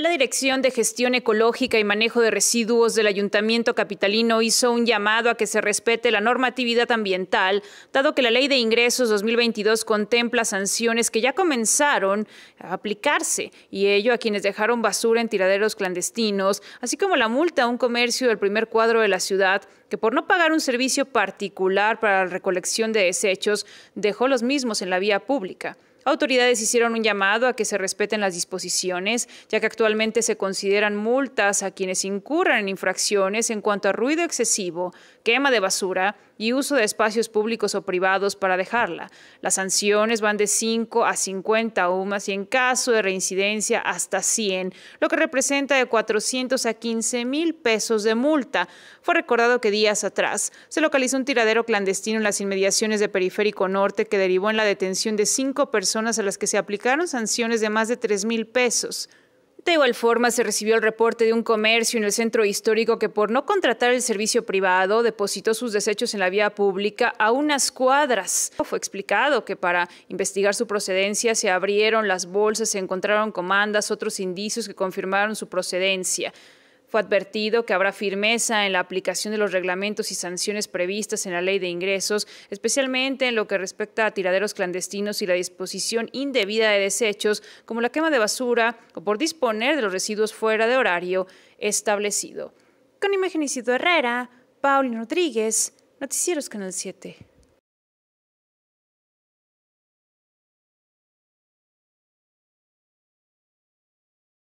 La Dirección de Gestión Ecológica y Manejo de Residuos del Ayuntamiento Capitalino hizo un llamado a que se respete la normatividad ambiental, dado que la Ley de Ingresos 2022 contempla sanciones que ya comenzaron a aplicarse, y ello a quienes dejaron basura en tiraderos clandestinos, así como la multa a un comercio del primer cuadro de la ciudad que por no pagar un servicio particular para la recolección de desechos dejó los mismos en la vía pública. Autoridades hicieron un llamado a que se respeten las disposiciones, ya que actualmente se consideran multas a quienes incurran en infracciones en cuanto a ruido excesivo, quema de basura y uso de espacios públicos o privados para dejarla. Las sanciones van de 5 a 50 UMAS y en caso de reincidencia hasta 100, lo que representa de 400 a 15 mil pesos de multa. Fue recordado que días atrás se localizó un tiradero clandestino en las inmediaciones de Periférico Norte que derivó en la detención de cinco personas a las que se aplicaron sanciones de más de 3 mil pesos. De igual forma, se recibió el reporte de un comercio en el centro histórico que por no contratar el servicio privado depositó sus desechos en la vía pública a unas cuadras. Fue explicado que para investigar su procedencia se abrieron las bolsas, se encontraron comandas, otros indicios que confirmaron su procedencia. Fue advertido que habrá firmeza en la aplicación de los reglamentos y sanciones previstas en la ley de ingresos, especialmente en lo que respecta a tiraderos clandestinos y la disposición indebida de desechos, como la quema de basura o por disponer de los residuos fuera de horario establecido. Con Imagen Herrera, Paulino Rodríguez, Noticieros Canal 7.